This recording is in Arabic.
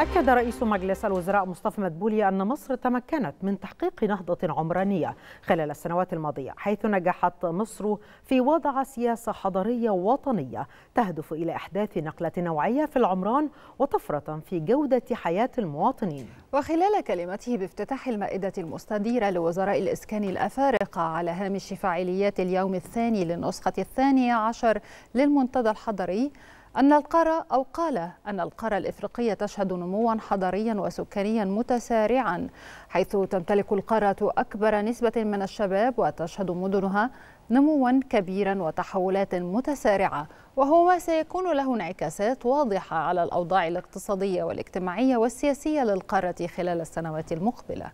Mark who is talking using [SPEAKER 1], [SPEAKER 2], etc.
[SPEAKER 1] أكد رئيس مجلس الوزراء مصطفى مدبولي أن مصر تمكنت من تحقيق نهضة عمرانية خلال السنوات الماضية حيث نجحت مصر في وضع سياسة حضرية وطنية تهدف إلى إحداث نقلة نوعية في العمران وطفرة في جودة حياة المواطنين وخلال كلمته بافتتاح المائدة المستديرة
[SPEAKER 2] لوزراء الإسكان الأفارقة على هامش فعاليات اليوم الثاني للنسخة الثانية عشر للمنتدى الحضري أن القارة أو قال أن القارة الإفريقية تشهد نموا حضريا وسكانيا متسارعا حيث تمتلك القارة أكبر نسبة من الشباب وتشهد مدنها نموا كبيرا وتحولات متسارعة وهو ما سيكون له انعكاسات واضحة على الأوضاع الاقتصادية والاجتماعية والسياسية للقارة خلال السنوات المقبلة